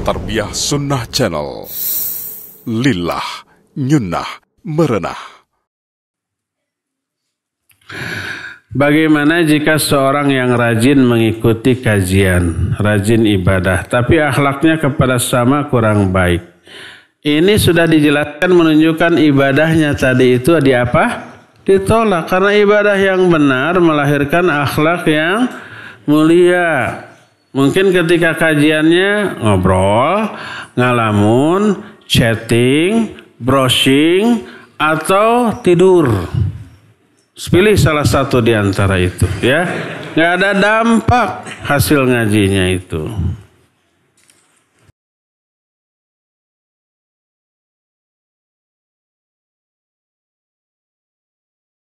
Tarbiyah Sunnah Channel. Lillah, nyunnah, merenah. Bagaimana jika seorang yang rajin mengikuti kajian, rajin ibadah, tapi akhlaknya kepada sama kurang baik? Ini sudah dijelaskan menunjukkan ibadahnya tadi itu di apa? Ditolak karena ibadah yang benar melahirkan akhlak yang mulia. Mungkin ketika kajiannya ngobrol, ngalamun, chatting, browsing, atau tidur. Pilih salah satu di antara itu ya. Nggak ada dampak hasil ngajinya itu.